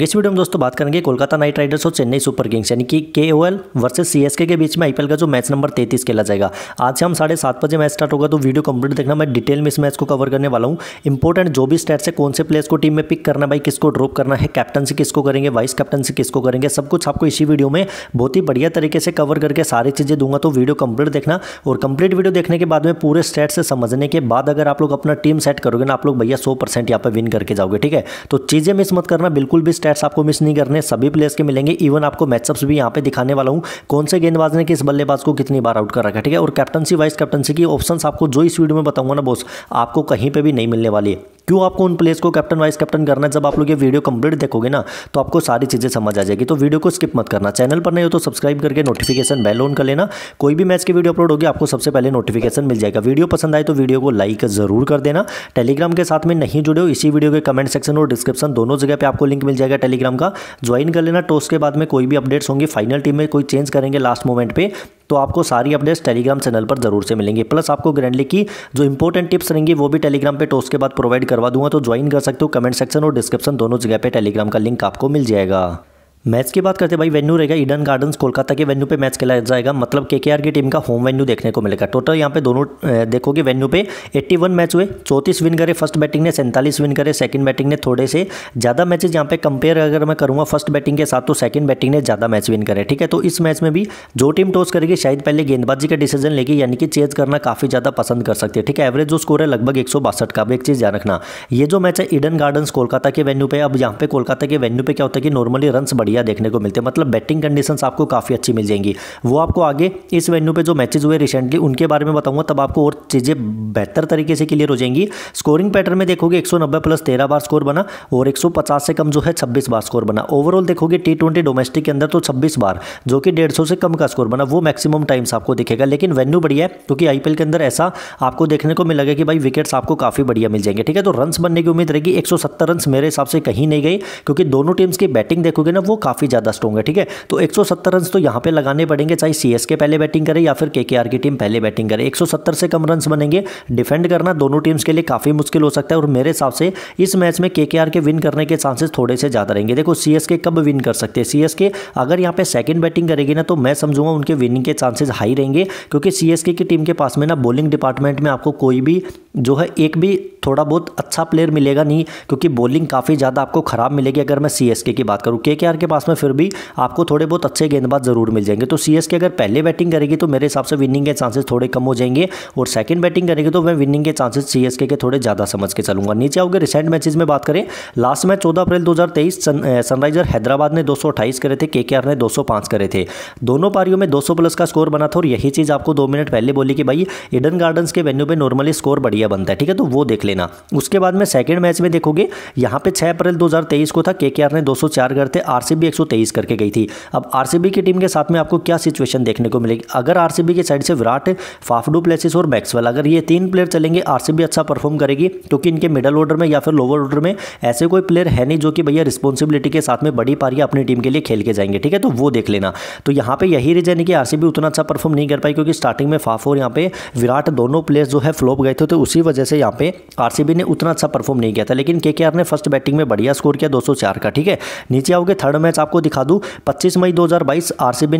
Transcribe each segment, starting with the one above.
इस वीडियो में दोस्तों बात करेंगे कोलकाता नाइट राइडर्स और चेन्नई सुपर किंग्स यानी कि K O L versus C S K के बीच में आईपीएल का जो मैच नंबर 33 खेला जाएगा आज से हम साढ़े सात बजे मैच स्टार्ट होगा तो वीडियो कंप्लीट देखना मैं डिटेल में इस मैच को कवर करने वाला हूँ इंपॉर्टेंट जो भी स्टेट्स है कौन से प्लेयर्स को टीम में पिक करना भाई किसको ड्रॉप करना है कैप्टनसी किसको करेंगे वाइस कैप्टनसी किसको करेंगे सब कुछ आपको इसी वीडियो में बहुत ही बढ़िया तरीके से कवर करके सारी चीज़ें दूंगा तो वीडियो कंप्लीट देखना और कंप्लीट वीडियो देखने के बाद में पूरे स्टेट से समझने के बाद अगर आप लोग अपना टीम सेट करोगे ना आप लोग भैया सौ परसेंट यहाँ पर विन करके जाओगे ठीक है तो चीज़ें मिस मत करना बिल्कुल भी स्टैट्स आपको मिस नहीं करने सभी प्लेयर्स के मिलेंगे इवन आपको मैचअप्स भी यहाँ पे दिखाने वाला हूँ कौन से गेंदबाज ने किस बल्लेबाज को कितनी बार आउट कर रखा है ठीक है और कैप्टनसी वाइस कैप्टनसी की ऑप्शन आपको जो इस वीडियो में बताऊंगा ना बोस आपको कहीं पर भी नहीं मिलने वाली है क्यों आपको उन प्लेयर्स को कैप्टन वाइस कैप्टन करना है जब आप लोग ये वीडियो कंप्लीट देखोगे ना तो आपको सारी चीज़ें समझ आ जाएगी तो वीडियो को स्किप मत करना चैनल पर नहीं हो तो सब्सक्राइब करके नोटिफिकेशन बेल ऑन कर लेना कोई भी मैच की वीडियो अपलोड होगी आपको सबसे पहले नोटिफिकेशन मिल जाएगा वीडियो पसंद आए तो वीडियो को लाइक जरूर कर देना टेलीग्राम के साथ में नहीं जुड़े हो इसी वीडियो के कमेंट सेक्शन और डिस्क्रिप्शन दोनों जगह पर आपको लिंक मिल जाएगा टेलीग्राम का ज्वाइन कर लेना तो के बाद में कोई भी अपडेट्स होंगे फाइनल टीम में कोई चेंज करेंगे लास्ट मोमेंट पर तो आपको सारी अपडेट्स टेलीग्राम चैनल पर जरूर से मिलेंगे प्लस आपको ग्रैंडली की जो इंपॉर्टेंट टिप्स रहेंगी वो भी टेलीग्राम पर टोस्ट के बाद प्रोवाइड करवा दूंगा तो ज्वाइन कर सकते हो कमेंट सेक्शन और डिस्क्रिप्शन दोनों जगह पर टेलीग्राम का लिंक आपको मिल जाएगा मैच की बात करते हैं भाई वेन्यू रहेगा ईडन गार्डन्स कोलकाता के वेन्यू पे मैच खेला जाएगा मतलब के की टीम का होम वेन्यू देखने को मिलेगा टोटल यहाँ पे दोनों देखोगे वेन्यू पे 81 मैच हुए चौंतीस विन करे फर्स्ट बैटिंग ने सैंतालीस विन करे सेकंड बैटिंग ने थोड़े से ज़्यादा मैचेज यहाँ पे कंपेयर अगर मैं करूँगा फर्स्ट बैटिंग के साथ तो सेकंड बैटिंग ने ज़्यादा मैच विन करे ठीक है तो इस मैच में भी जो टीम टॉस करेगी शायद पहले गेंदबाजी का डिसीजन लेगी यानी कि चेज करना काफ़ी ज़्यादा पसंद कर सकती है ठीक है एवरेज जो स्कोर है लगभग एक का भी एक चीज़ ध्यान रखना ये जो मैच है ईडन गार्डन्स कोलकाता के वेन्यू पे अब यहाँ पे कोलकाता के वेन्यू पे क्या होता है कि नॉर्मली रन्स बढ़िया बढ़िया देखने को मिलते हैं मतलब बैटिंग कंडीशन आपको काफ़ी अच्छी मिल जाएंगी वो आपको आगे इस वेन्यू पर जो मैचेज हुए रिसेंटली उनके बारे में बताऊँगा तब आपको और चीज़ें बेहतर तरीके से क्लियर हो जाएंगी स्कोरिंग पैटर्न में देखोगे एक प्लस तेरह बार स्कोर बना और एक से कम जो है छब्बीस बार स्कोर बना ओवरऑल देखोगे टी डोमेस्टिक के अंदर तो छब्बीस बार जो कि डेढ़ से कम का स्कोर बना वो मैक्सिमम टाइम्स आपको दिखेगा लेकिन वेन्यू बढ़िया है क्योंकि आईपीएल के अंदर ऐसा आपको देखने को मिलेगा कि भाई विकेट्स आपको काफ़ी बढ़िया मिल जाएंगे ठीक है तो रन्स बनने की उम्मीद रहेगी 170 रन्स मेरे हिसाब से कहीं नहीं गए क्योंकि दोनों टीम्स की बैटिंग देखोगे ना वो काफ़ी ज़्यादा स्ट्रॉग है ठीक है तो 170 रन तो यहाँ पे लगाने पड़ेंगे चाहे सी के पहले बैटिंग करे या फिर आर की टीम पहले बैटिंग करे 170 से कम रन बनेंगे डिफेंड करना दोनों टीम्स के लिए काफ़ी मुश्किल हो सकता है और मेरे हिसाब से इस मैच में के के विन करने के चांसेस थोड़े से ज़्यादा रहेंगे देखो के कब विन कर सकते हैं के अगर यहाँ पे सेकंड बैटिंग करेगी ना तो मैं समझूंगा उनके विनिंग के चांसेस हाई रहेंगे क्योंकि के की टीम के पास में ना बॉलिंग डिपार्टमेंट में आपको कोई भी जो है एक भी थोड़ा बहुत अच्छा प्लेयर मिलेगा नहीं क्योंकि बॉलिंग काफ़ी ज़्यादा आपको खराब मिलेगी अगर मैं सीएसके की बात करूँ के के पास में फिर भी आपको थोड़े बहुत अच्छे गेंदबाज जरूर मिल जाएंगे तो सी अगर पहले बैटिंग करेगी तो मेरे हिसाब से विनिंग के चांसेस थोड़े कम हो जाएंगे और सेकंड बैटिंग करेगी तो मैं विनिंग के चांसेस सी के थोड़े ज़्यादा समझ के चलूंगा नीचे आओगे रिसेंट मैचेज में बात करें लास्ट मैच चौदह अप्रैल दो सनराइजर हैदराबाद ने दो करे थे के ने दो करे थे दोनों पारियों में दो प्लस का स्कोर बना था और यही चीज़ आपको दो मिनट पहले बोली कि भाई इडन गार्डन के वेन्यू पर नॉर्मली स्कोर बढ़िया बनता है ठीक है तो वो देख लेना उसके बाद में सेकंड मैच में देखोगे यहाँ पे 6 अप्रैल 2023 को था केकेआर ने 204 चार करते आरसीबी आरसीबी 123 करके गई थी अब आरसीबी की टीम के साथ में आपको क्या सिचुएशन देखने को मिलेगी अगर आरसीबी की साइड से विराट फाफडू प्लेसिस और मैक्सवेल अगर ये तीन प्लेयर चलेंगे आरसीबी अच्छा परफॉर्म करेगी क्योंकि इनके मिडल ऑर्डर में या फिर लोअर ऑर्डर में ऐसे कोई प्लेयर है नहीं जो कि भैया रिस्पॉन्सिबिलिटी के साथ में बड़ी पारियाँ अपनी टीम के लिए खेल के जाएंगे ठीक है तो वो देख लेना तो यहाँ पर यही रीजन है कि आरसीबी उतना अच्छा परफॉर्म नहीं कर पाई क्योंकि स्टार्टिंग में फाफ और यहाँ पे विराट दोनों प्लेयर जो है फ्लोप गए थे तो उसी वजह से यहाँ पे आरसीबी ने उतना अच्छा परफॉर्म नहीं किया था लेकिन के ने फर्स्ट बैटिंग में बढ़िया स्कोर किया दो का ठीक है नीचे आओगे थर्ड मैच मैच आपको दिखा दूँ पच्चीस मई दो हज़ार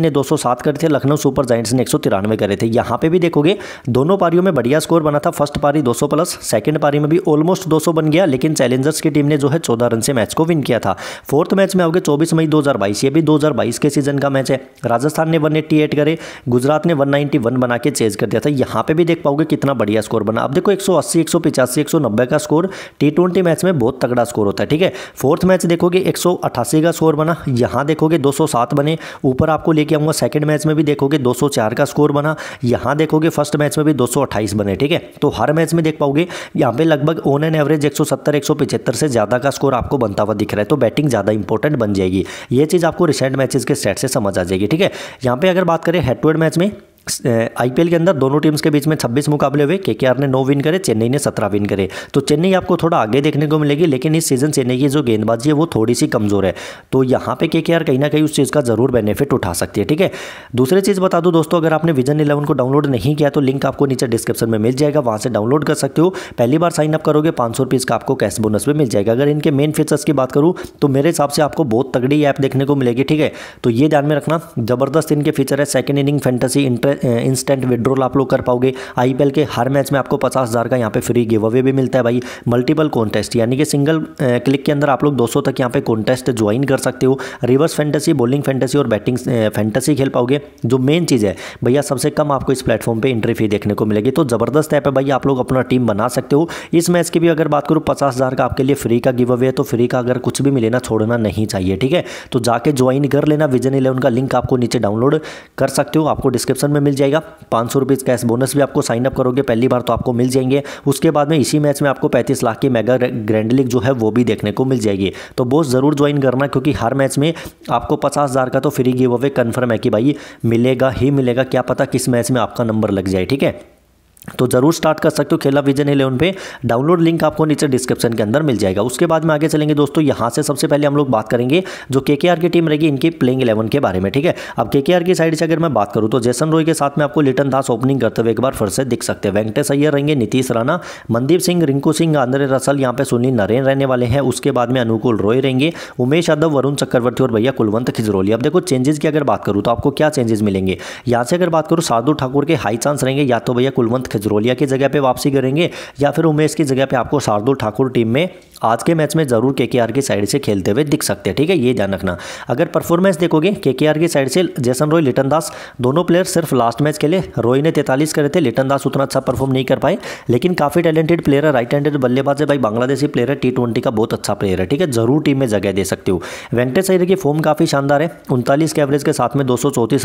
ने दो करे थे लखनऊ सुपर जाइंट्स ने एक करे थे यहाँ पर भी देखोगे दोनों पारियों में बढ़िया स्कोर बना था फर्स्ट पारी दो प्लस सेकेंड पारी में भी ऑलमोस्ट दो बन गया लेकिन चैलेंजर्स की टीम ने जो है चौदह रन से मैच को विन किया था फोर्थ मैच में आओगे चौबीस मई दो ये भी दो के सीजन का मैच है राजस्थान ने वन करे गुजरात ने 191 बना के चेज कर दिया था यहाँ पे भी देख पाओगे कितना बढ़िया स्कोर बना अब देखो एक सौ अस्सी का स्कोर टी मैच में बहुत तगड़ा स्कोर होता है ठीक है फोर्थ मैच देखोगे एक का स्कोर बना यहाँ देखोगे 207 बने ऊपर आपको लेके आऊँगा सेकेंड मैच में भी देखोगे 204 का स्कोर बना यहाँ देखोगे फर्स्ट मैच में भी 228 बने ठीक है तो हर मैच में देख पाओगे यहाँ पे लगभग ऑन एन एवरेज 170 175 से ज़्यादा का स्कोर आपको बनता हुआ दिख रहा है तो बैटिंग ज़्यादा इंपॉर्टेंट बन जाएगी ये चीज़ आपको रिसेंट मैचेज के सेट से समझ आ जाएगी ठीक है यहाँ पर अगर बात करें हेड टू हेड मैच में आईपीएल के अंदर दोनों टीम्स के बीच में 26 मुकाबले हुए केकेआर ने 9 विन करे चेन्नई ने 17 विन करे तो चेन्नई आपको थोड़ा आगे देखने को मिलेगी लेकिन इस सीजन चेन्नई की जो गेंदबाजी है वो थोड़ी सी कमज़ोर है तो यहाँ पे केकेआर कहीं ना कहीं उस चीज़ का ज़रूर बेनिफिट उठा सकती है ठीक है दूसरी चीज़ बता दूँ दोस्तों अगर आपने विजन इलेवन को डाउनलोड नहीं किया तो लिंक आपको नीचे डिस्क्रिप्शन में मिल जाएगा वहाँ से डाउनलोड कर सकते हो पहली बार साइन अप करोगे पाँच सौ का आपको कैश बोनस भी मिल जाएगा अगर इनके मेन फीचर्स की बात करूँ तो मेरे हिसाब से आपको बहुत तगड़ी ऐप देखने को मिलेगी ठीक है तो ये ध्यान में रखना जबरदस्त इनके फीचर है second inning fantasy interest instant withdrawal आप लोग कर पाओगे आई के हर मैच में आपको पचास हज़ार का यहाँ पे फ्री गिव अवे भी मिलता है भाई मल्टीपल कॉन्टेस्ट यानी कि सिंगल क्लिक के अंदर आप लोग 200 तक यहाँ पे कॉन्टेस्ट ज्वाइन कर सकते हो रिवर्स फैंटेसी बॉलिंग फैंटेसी और बैटिंग फैंटेसी खेल पाओगे जो मेन चीज़ है भैया सबसे कम आपको इस प्लेटफॉर्म पर एंट्री फी देखने को मिलेगी तो ज़बरदस्त ऐप है भाई आप लोग अपना टीम बना सकते हो इस मैच की भी अगर बात करूँ पचास का आपके लिए फ्री का गिव अवे है तो फ्री का अगर कुछ भी मिले ना छोड़ना नहीं चाहिए ठीक है तो जाके ज्वाइन कर लेना विजन इलेवन का लिंक आपको नीचे डाउनलोड कर सकते हो आपको डिस्क्रिप्शन में मिल जाएगा पाँच सौ रुपीज़ कैश बोनस भी आपको साइन अप करोगे पहली बार तो आपको मिल जाएंगे उसके बाद में इसी मैच में आपको पैंतीस लाख की मेगा ग्रैंड लीग जो है वो भी देखने को मिल जाएगी तो बोस ज़रूर ज्वाइन करना क्योंकि हर मैच में आपको पचास हज़ार का तो फ्री गिव अवे कन्फर्म है कि भाई मिलेगा ही मिलेगा क्या पता किस मैच में आपका नंबर लग जाए ठीक है तो जरूर स्टार्ट कर सकते हो खेला विजन इलेवन पे डाउनलोड लिंक आपको नीचे डिस्क्रिप्शन के अंदर मिल जाएगा उसके बाद में आगे चलेंगे दोस्तों यहाँ से सबसे पहले हम लोग बात करेंगे जो के की टीम रहेगी इनकी प्लेइंग इलेवन के बारे में ठीक है अब के की साइड से अगर मैं बात करूँ तो जैसन रॉय के साथ में आपको लिटन दास ओपनिंग करते हुए एक बार फिर से दिख सकते हैं वेंकटेश अय्यर रहेंगे नीतीश राणा मनदीप सिंह रिंकू सिंह आंद्रे रसल यहाँ पे सुनील नरेन रहने वाले हैं उसके बाद में अनुकूल रॉय रहेंगे उमेश यादव वरुण चक्रवर्ती और भैया कुलवंत खिजरोली अब देखो चेंजेस की अगर बात करूँ तो आपको क्या चेंजेस मिलेंगे यहाँ से अगर बात करूँ साधु ठाकुर के हाई चांस रहेंगे या तो भैया कुलवंत खजरोलिया की जगह पर वापसी करेंगे या फिर उमेश की जगह पर आपको शार्दुल ठाकुर टीम में आज के मैच में ज़रूर के की साइड से खेलते हुए दिख सकते हैं ठीक है ये ध्यान रखना अगर परफॉर्मेंस देखोगे के की साइड से जैसन रॉय लिटन दास दोनों प्लेयर सिर्फ लास्ट मैच खेले रॉय ने तैतालीस करे थे लिटन दास उतना अच्छा परफॉर्म नहीं कर पाए लेकिन काफ़ी टैलेंटेड प्लेयर है राइट हैंडेड बल्लेबाज है भाई बांग्लादेशी प्लेयर है टी का बहुत अच्छा प्लेयर है ठीक है जरूर टीम में जगह दे सकते हो वेंकटेश अयर की फॉर्म काफ़ी शानदार है उनतालीस के एवरेज के साथ में दो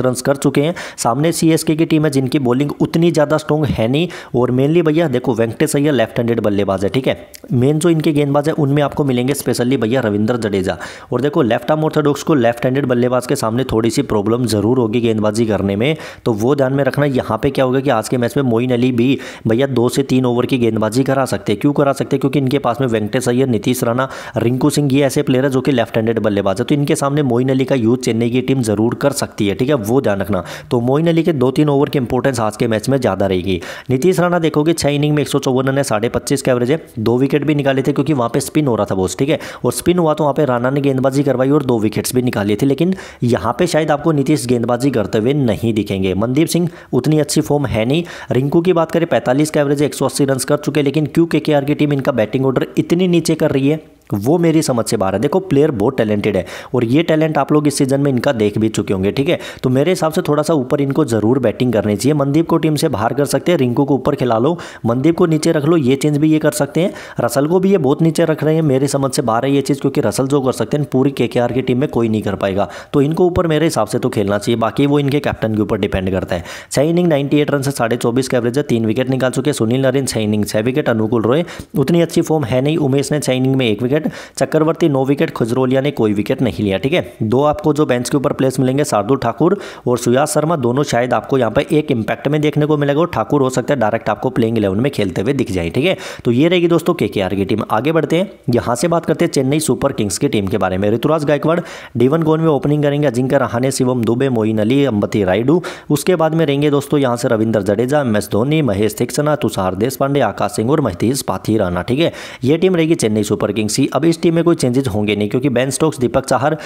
रन कर चुके हैं सामने सी की टीम है जिनकी बॉलिंग उतनी ज़्यादा स्ट्रॉन्ग है नहीं सैनी और मेनली भैया देखो वेंकटेश अय्यर लेफ्ट हैंडेड बल्लेबाज है ठीक है मेन जो इनके गेंदबाज है उनमें आपको मिलेंगे स्पेशली भैया रविंद्र जडेजा और देखो लेफ्ट आर्म ऑर्थोडॉक्स को लेफ्ट हैंडेड बल्लेबाज के सामने थोड़ी सी प्रॉब्लम जरूर होगी गेंदबाजी करने में तो वो ध्यान में रखना यहाँ पे क्या होगा कि आज के मैच में मोइन अली भी भैया दो से तीन ओवर की गेंदबाजी करा सकते हैं क्यों करा सकते हैं क्योंकि इनके पास में वेंकटेश अय्यर नीतीश राणा रिंकू सिंह ये ऐसे प्लेयर है जो कि लेफ्ट हैंडेड बल्लेबाज है तो इनके सामने मोइन अली का यूज चेन्नई की टीम जरूर कर सकती है ठीक है वो ध्यान रखना तो मोइन अली के दो तीन ओवर की इंपोर्टेंस आज के मैच में ज़्यादा रहेगी नीतीश राणा देखोगे छह इनिंग में एक रन है साढ़े पच्चीस का एवरेज है दो विकेट भी निकाले थे क्योंकि वहाँ पे स्पिन हो रहा था बोस ठीक है और स्पिन हुआ तो वहाँ पे राणा ने गेंदबाजी करवाई और दो विकेट्स भी निकाली थी लेकिन यहाँ पे शायद आपको नीतीश गेंदबाजी करते हुए नहीं दिखेंगे मनदीप सिंह उतनी अच्छी फॉर्म है नहीं रिंकू की बात करें पैंतालीस का एवरेज एक रन कर चुके लेकिन क्यों के की टीम इनका बैटिंग ऑर्डर इतनी नीचे कर रही है वो मेरी समझ से बाहर है देखो प्लेयर बहुत टैलेंटेड है और ये टैलेंट आप लोग इस सीजन में इनका देख भी चुके होंगे ठीक है तो मेरे हिसाब से थोड़ा सा ऊपर इनको जरूर बैटिंग करनी चाहिए मनदीप को टीम से बाहर कर सकते हैं रिंकू को ऊपर खिला लो मनदीप को नीचे रख लो ये चेंज भी ये कर सकते हैं रसल को भी ये बहुत नीचे रख रहे हैं मेरे समझ से बाहर है ये चीज़ क्योंकि रसल जो कर सकते हैं पूरी के की टीम में कोई नहीं कर पाएगा तो इनको ऊपर मेरे हिसाब से तो खेलना चाहिए बाकी वो इनके कैप्टन के ऊपर डिपेंड करता है छह इनिंग नाइन्टी रन से साढ़े चौबीस एवरेज है तीन विकेट निकाल चुके सुनील नरिन छह इनिंग छह विकेट अनुकूल रोए उतनी अच्छी फॉर्म है नहीं उमेश ने छह इनिंग में एक विकेट विकेट चक्रवर्ती नौ विकेट खुजरोलिया ने कोई विकेट नहीं लिया ठीक है दो आपको जो बेंच के ऊपर प्लेस मिलेंगे शार्दुल ठाकुर और सुयास शर्मा दोनों शायद आपको यहाँ पर एक इंपैक्ट में देखने को मिलेगा और ठाकुर हो सकता है डायरेक्ट आपको प्लेइंग इलेवन में खेलते हुए दिख जाए ठीक है तो ये रहेगी दोस्तों के की टीम आगे बढ़ते हैं यहाँ से बात करते हैं चेन्नई सुपर किंग्स की टीम के बारे में ऋतुराज गायकवाड़ डीवन गोन में ओपनिंग करेंगे अजिंक्य रहाने शिवम दुबे मोइन अली अंबती रायडू उसके बाद में रहेंगे दोस्तों यहाँ से रविंद्र जडेजा एम एस धोनी महेश थिक्सना तुषार देशपांडे आकाश सिंह और महतीश पाथी राना ठीक है ये टीम रहेगी चेन्नई सुपर किंग्स की अब इस टीम में कोई चेंजेस होंगे नहीं क्योंकि बैन स्टोक्स दीपक चाहर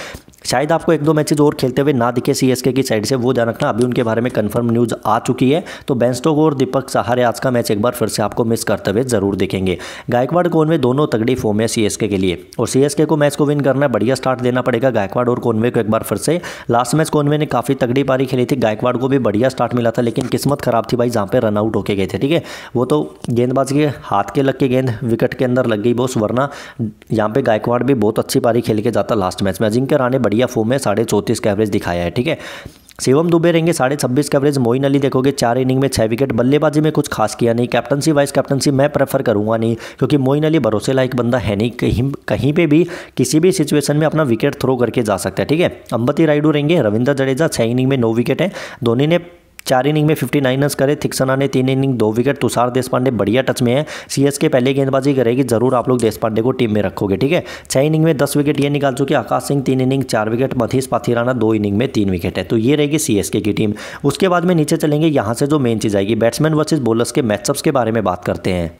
शायद आपको एक दो मैचेज और खेलते हुए ना दिखे सीएसके की साइड से वो ध्यान रखना अभी उनके बारे में कंफर्म न्यूज़ आ चुकी है तो बैन स्टोक और दीपक चाहर आज का मैच एक बार फिर से आपको मिस करते हुए ज़रूर देखेंगे गायकवाड़ कॉनवे दोनों तगड़ी फॉर्म है सीएसके के लिए और सीएसके को मैच को विन करना है बढ़िया स्टार्ट देना पड़ेगा गायकवाड़ और कोनवे को एक बार फिर से लास्ट मैच कोनवे ने काफ़ी तगड़ी पारी खेली थी गायकवाड़ को भी बढ़िया स्टार्ट मिला था लेकिन किस्मत खराब थी भाई जहां पे रनआउट होके गए थे ठीक है वो तो गेंदबाज के हाथ के लग के गेंद विकेट के अंदर लग गई बोस वरना यहाँ पे गायकवाड़ भी बहुत अच्छी पारी खेल के जाता लास्ट मैच में अजिंक्य राणे बढ़िया फॉर्म में साढ़े चौंतीस का एवरेज दिखाया है ठीक है शिवम दुबे रहेंगे साढ़े छब्बीस का एवरेज मोइन अली देखोगे चार इनिंग में छः विकेट बल्लेबाजी में कुछ खास किया नहीं कैप्टनसी वाइस कैप्टनसी मैं प्रेफर करूंगा नहीं क्योंकि मोइन अली भरोसे लायक बंदा है नहीं कहीं कहीं पे भी किसी भी सिचुएशन में अपना विकेट थ्रो करके जा सकता है ठीक है अंबती रायडू रहेंगे रविंद्र जडेजा छः इनिंग में नौ विकेट है धोनी ने चार इनिंग में फिफ्टी नाइन रन करे थिक्सना ने तीन इनिंग दो विकेट तुषार देशपांडे बढ़िया टच में है सीएसके पहले गेंदबाजी करेगी जरूर आप लोग देशपांडे को टीम में रखोगे ठीक है छह इनिंग में दस विकेट ये निकाल चुके आकाश सिंह तीन इनिंग चार विकेट मथीस पाथिराना दो इनिंग में तीन विकेट है तो ये रहेगी सीएसके की टीम उसके बाद में नीचे चलेंगे यहाँ से जो मेन चीज़ आएगी बैट्समैन वर्सेज बोलर्स के मैचअप्स के बारे में बात करते हैं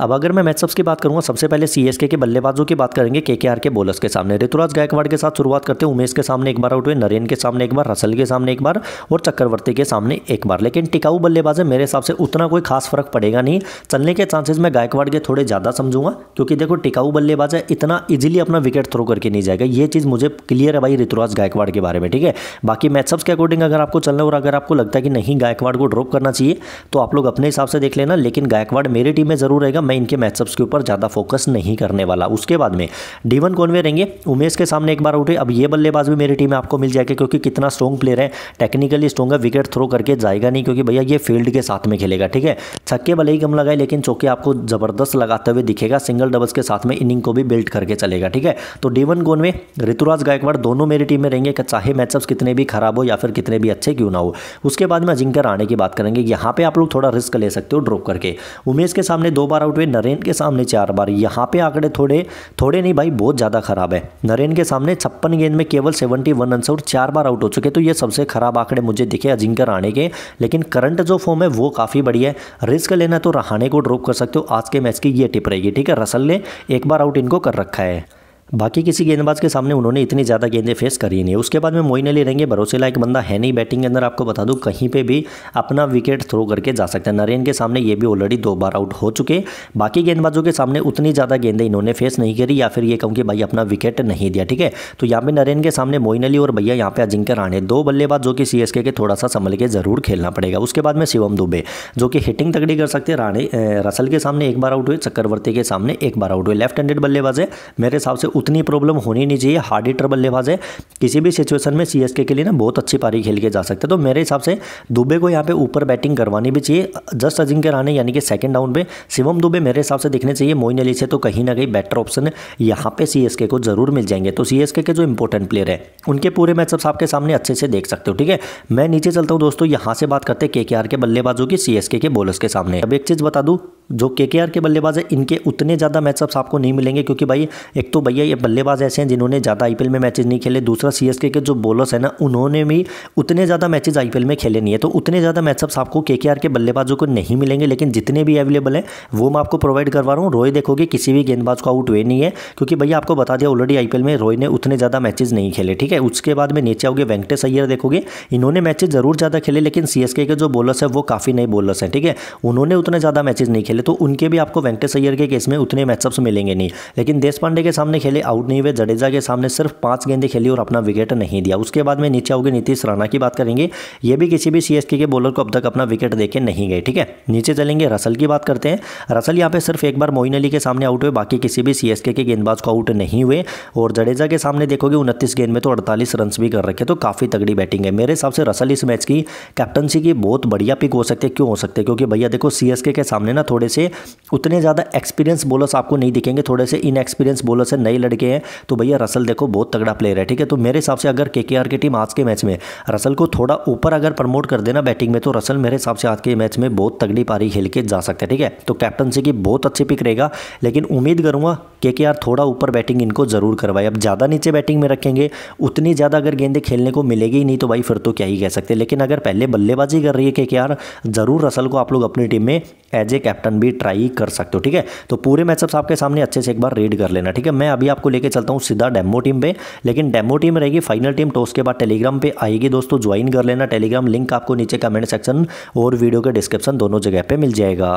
अब अगर मैं मैचअप्स की बात करूंगा सबसे पहले सीएसके के बल्लेबाजों की बात करेंगे केकेआर के आर के सामने ऋतुराज गायकवाड़ के साथ शुरुआत करते हैं उमेश के सामने एक बार आउट हुए नरेन के सामने एक बार रसल के सामने एक बार और चक्रवर्ती के सामने एक बार लेकिन टिकाऊ बल्लेबाज है मेरे हिसाब से उतना कोई खास फर्क पड़ेगा नहीं चलने के चांसेस मैं गायकवाड़ के थोड़े ज़्यादा समझूंगा क्योंकि देखो टिकाऊ बल्लेबाज है इतना ईजिली अपना विकेट थ्रो करके नहीं जाएगा ये चीज़ मुझे क्लियर है भाई ऋतुराज गायकवाड़ के बारे में ठीक है बाकी मैचअप्स के अकॉर्डिंग अगर आपको चलना और अगर आपको लगता है कि नहीं गायकवाड़ को ड्रॉप करना चाहिए तो आप लोग अपने हिसाब से देख लेना लेकिन गायकवाड़ मेरी टीम में जरूर रहेगा रहेगा मैं इनके मैचअप्स के ऊपर ज़्यादा फोकस नहीं करने वाला उसके बाद में डीवन कॉनवे रहेंगे उमेश के सामने एक बार उठे अब ये बल्लेबाज भी मेरी टीम में आपको मिल जाएगा क्योंकि कितना स्ट्रॉन्ग प्लेयर है टेक्निकली स्ट्रॉन्ग है विकेट थ्रो करके जाएगा नहीं क्योंकि भैया ये फील्ड के साथ में खेलेगा ठीक है छक्के भले ही कम लगाए लेकिन चौके आपको ज़बरदस्त लगाते हुए दिखेगा सिंगल डबल्स के साथ में इनिंग को भी बिल्ड करके चलेगा ठीक है तो डीवन गोनवे ऋतुराज गायकवाड़ दोनों मेरी टीम में रहेंगे चाहे मैचअप्स कितने भी खराब हो या फिर कितने भी अच्छे क्यों ना हो उसके बाद में अजिंक्य राणे की बात करेंगे यहाँ पर आप लोग थोड़ा रिस्क ले सकते हो ड्रॉप करके उमेश के सामने दो बार आउट हुए नरेन के सामने चार बार यहाँ पे आंकड़े थोड़े थोड़े नहीं भाई बहुत ज़्यादा खराब है नरेन के सामने छप्पन गेंद में केवल सेवेंटी वन रन चार बार आउट हो चुके तो ये सबसे खराब आंकड़े मुझे दिखे अजिंक्य राणे के लेकिन करंट जो फॉर्म है वो काफ़ी बढ़िया है रिस्क लेना तो रहाणे को ड्रॉप कर सकते हो आज के मैच की ये टिप रहेगी ठीक है रसल ने एक बार आउट इनको कर रखा है बाकी किसी गेंदबाज के सामने उन्होंने इतनी ज़्यादा गेंदें फेस करी नहीं उसके बाद में मोइन अली रहेंगे भरोसे लायक बंदा है नहीं बैटिंग के अंदर आपको बता दूं कहीं पे भी अपना विकेट थ्रो करके जा सकता है नरेन के सामने ये भी ऑलरेडी दो बार आउट हो चुके बाकी गेंदबाजों के सामने उतनी ज़्यादा गेंदें इन्होंने फेस नहीं करी या फिर ये कहूँ कि भाई अपना विकेट नहीं दिया ठीक है तो यहाँ पर नरेन के सामने मोइन अली और भैया यहाँ पर अजिंक्य राणे दो बल्लेबाज जो कि सी के थोड़ा सा संभल के ज़रूर खेलना पड़ेगा उसके बाद में शिवम दुबे जो कि हिटिंग तगड़ी कर सकते राणे रसल के सामने एक बार आउट हुए चक्रवर्ती के सामने एक बार आउट हुए लेफ्ट हैंडेड बल्लेबाज है मेरे हिसाब से उतनी प्रॉब्लम होनी नहीं चाहिए हार्डी ट्रबल लेबाज है किसी भी सिचुएशन में सी के लिए ना बहुत अच्छी पारी खेल के जा सकते तो मेरे हिसाब से दुबे को यहाँ पे ऊपर बैटिंग करवानी भी चाहिए जस्ट अजिंक्य रहने यानी कि सेकंड डाउन पे शिवम दुबे मेरे हिसाब से देखने चाहिए मोइन अली से तो कहीं ना कहीं बेटर ऑप्शन यहाँ पे सीएसके को जरूर मिल जाएंगे तो सीएसके के जो इंपॉर्टेंट प्लेयर है उनके पूरे मैचअप्स आपके सामने अच्छे से देख सकते हो ठीक है मैं नीचे चलता हूँ दोस्तों यहाँ से बात करते के के बल्लेबाजों की सीएसके के बोलर्स के सामने अब एक चीज़ बता दूँ जो के के आर के बल्लेबाज है इनके उतने ज़्यादा मैचअप्स आपको नहीं मिलेंगे क्योंकि भाई एक तो भैया ये बल्लेबाज ऐसे हैं जिन्होंने ज़्यादा आई में मैचेज नहीं खेले दूसरा सी के जो बॉलर्स हैं ना उन्होंने भी उतने ज़्यादा मैचेज आई में खेले नहीं है तो उतने ज़्यादा मैचअप्स आपको के के बल्लेबाजों को नहीं मिलेंगे लेकिन जितने भी अवेलेबल हैं वो मैं आपको प्रोवाइड करवा रहा हूँ रोय देखोगे किसी भी गेंदबाज को आउट हुए नहीं है क्योंकि भैया आपको बता दिया ऑलरेडी आई में रोय ने उतने ज़्यादा मैचेज नहीं खेले ठीक है उसके बाद में नीचे आओगे वेंकटेश अय्यर देखोगे इन्होंने मैचेज ज़रूर ज़्यादा खेले लेकिन सी के जो बॉलर्स हैं वो काफ़ी नए बॉलर्स हैं ठीक है उन्होंने उतने ज़्यादा मैचेज नहीं खेले खेले तो उनके भी आपको वेंकटेश अय्यर के केस में उतने मैचअप्स मिलेंगे नहीं लेकिन देश पांडे के सामने खेले आउट नहीं हुए जडेजा के सामने सिर्फ पांच गेंदे खेली और अपना विकेट नहीं दिया उसके बाद में नीचे आओगे नीतीश राणा की बात करेंगे ये भी किसी भी सी के बॉलर को अब तक अपना विकेट देके नहीं गए ठीक है नीचे चलेंगे रसल की बात करते हैं रसल यहाँ पे सिर्फ एक बार मोइन अली के सामने आउट हुए बाकी किसी भी सी के गेंदबाज को आउट नहीं हुए और जडेजा के सामने देखोगे उनतीस गेंद में तो अड़तालीस रन भी कर रखे तो काफ़ी तगड़ी बैटिंग है मेरे हिसाब से रसल इस मैच की कैप्टनसी की बहुत बढ़िया पिक हो सकती है क्यों हो सकते क्योंकि भैया देखो सीएसके के सामने ना थोड़ी थोड़े से उतने ज़्यादा एक्सपीरियंस बोलर्स आपको नहीं दिखेंगे थोड़े से इन एक्सपीरियंस बोलर हैं नए लड़के हैं तो भैया रसल देखो बहुत तगड़ा प्लेयर है ठीक है तो मेरे हिसाब से अगर के की टीम आज के मैच में रसल को थोड़ा ऊपर अगर प्रमोट कर देना बैटिंग में तो रसल मेरे हिसाब से आज के मैच में बहुत तगड़ी पारी खेल के जा सकते हैं ठीक है तो कैप्टनसी की बहुत अच्छी पिक रहेगा लेकिन उम्मीद करूंगा के आर थोड़ा ऊपर बैटिंग इनको ज़रूर करवाए अब ज़्यादा नीचे बैटिंग में रखेंगे उतनी ज़्यादा अगर गेंदें खेलने को मिलेगी ही नहीं तो भाई फिर तो क्या ही कह सकते लेकिन अगर पहले बल्लेबाजी कर रही है के ज़रूर रसल को आप लोग अपनी टीम में एज ए कैप्टन पैटर्न भी ट्राई कर सकते हो ठीक है तो पूरे मैचअप्स आपके सामने अच्छे से एक बार रीड कर लेना ठीक है मैं अभी आपको लेके चलता हूँ सीधा डेमो टीम पे लेकिन डेमो टीम रहेगी फाइनल टीम टॉस के बाद टेलीग्राम पे आएगी दोस्तों ज्वाइन कर लेना टेलीग्राम लिंक आपको नीचे कमेंट सेक्शन और वीडियो के डिस्क्रिप्शन दोनों जगह पर मिल जाएगा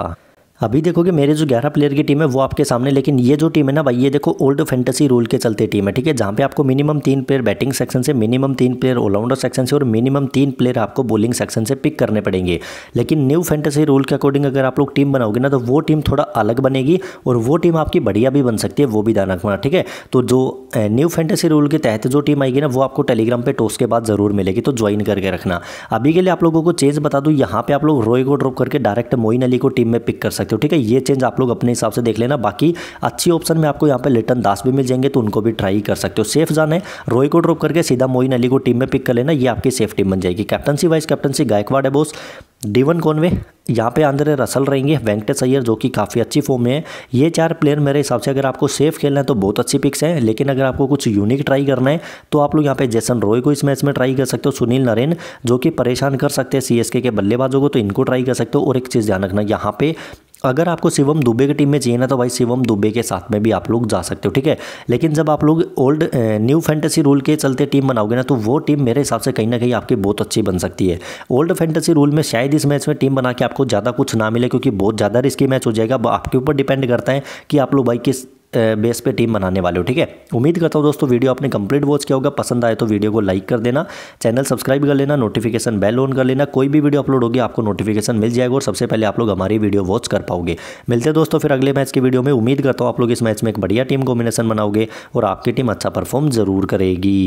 अभी देखोगे मेरे जो ग्यारह प्लेयर की टीम है वो आपके सामने लेकिन ये जो टीम है ना भाई ये देखो ओल्ड फैंटेसी रूल के चलते टीम है ठीक है जहाँ पे आपको मिनिमम तीन प्लेयर बैटिंग सेक्शन से मिनिमम तीन प्लेयर ऑलराउंडर सेक्शन से और मिनिमम तीन प्लेयर आपको बोलिंग सेक्शन से पिक करने पड़ेंगे लेकिन न्यू फैंटेसी रूल के अकॉर्डिंग अगर आप लोग टीम बनाओगे ना तो वो टीम थोड़ा अलग बनेगी और वो टीम आपकी बढ़िया भी बन सकती है वो भी ध्यान रखना ठीक है तो जो न्यू फैंटेसी रूल के तहत जो टीम आएगी ना वो आपको टेलीग्राम पर टोस के बाद ज़रूर मिलेगी तो ज्वाइन करके रखना अभी के लिए आप लोगों को चेज बता दूँ यहाँ पर आप लोग रोई को ड्रॉप करके डायरेक्ट मोइन अली को टीम में पिक कर सकते सकते हो ठीक है ये चेंज आप लोग अपने हिसाब से देख लेना बाकी अच्छी ऑप्शन में आपको यहाँ पर लिटन दास भी मिल जाएंगे तो उनको भी ट्राई कर सकते हो सेफ जान है रोई को ड्रॉप करके सीधा मोइन अली को टीम में पिक कर लेना ये आपकी सेफ टीम बन जाएगी कैप्टनसी वाइस कैप्टनसी गायकवाड़ है बोस डेवन कौनवे यहाँ पे आंद्रे रसल रहेंगे वेंकटेश अय्यर जो कि काफ़ी अच्छी फॉर्म में है ये चार प्लेयर मेरे हिसाब से अगर आपको सेफ खेलना है तो बहुत अच्छी पिक्स हैं लेकिन अगर आपको कुछ यूनिक ट्राई करना है तो आप लोग यहाँ पे जैसन रॉय को इस मैच में ट्राई कर सकते हो सुनील नरेन जो कि परेशान कर सकते हैं सीएसके के बल्लेबाजों को तो इनको ट्राई कर सकते हो और एक चीज़ ध्यान रखना यहाँ पे अगर आपको शिवम दुबे की टीम में चाहिए ना तो भाई शिवम दुबे के साथ में भी आप लोग जा सकते हो ठीक है लेकिन जब आप लोग ओल्ड न्यू फैंटेसी रूल के चलते टीम बनाओगे ना तो वो टीम मेरे हिसाब से कहीं ना कहीं आपकी बहुत अच्छी बन सकती है ओल्ड फैंटेसी रूल में शायद शायद इस मैच में टीम बना के आपको ज़्यादा कुछ ना मिले क्योंकि बहुत ज़्यादा रिस्की मैच हो जाएगा आपके ऊपर डिपेंड करता है कि आप लोग भाई किस बेस पे टीम बनाने वाले हो ठीक है उम्मीद करता हूँ दोस्तों वीडियो आपने कंप्लीट वॉच किया होगा पसंद आए तो वीडियो को लाइक कर देना चैनल सब्सक्राइब कर लेना नोटिफिकेशन बेल ऑन कर लेना कोई भी वीडियो अपलोड होगी आपको नोटिफिकेशन मिल जाएगा और सबसे पहले आप लोग हमारी वीडियो वॉच कर पाओगे मिलते दोस्तों फिर अगले मैच की वीडियो में उम्मीद करता हूँ आप लोग इस मैच में एक बढ़िया टीम कॉम्बिनेशन बनाओगे और आपकी टीम अच्छा परफॉर्म जरूर करेगी